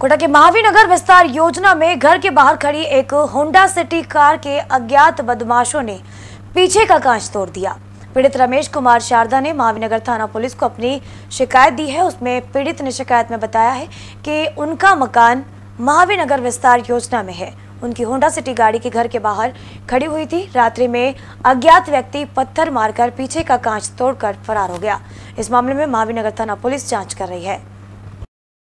कोटा के महावीनगर विस्तार योजना में घर के बाहर खड़ी एक होंडा सिटी कार के अज्ञात बदमाशों ने पीछे का कांच तोड़ दिया पीड़ित रमेश कुमार शारदा ने महावीनगर थाना पुलिस को अपनी शिकायत दी है उसमें पीड़ित ने शिकायत में बताया है कि उनका मकान महावीनगर विस्तार योजना में है उनकी होंडा सिटी गाड़ी के घर के बाहर खड़ी हुई थी रात्रि में अज्ञात व्यक्ति पत्थर मारकर पीछे का कांच तोड़कर फरार हो गया इस मामले में महावीनगर थाना पुलिस जांच कर रही है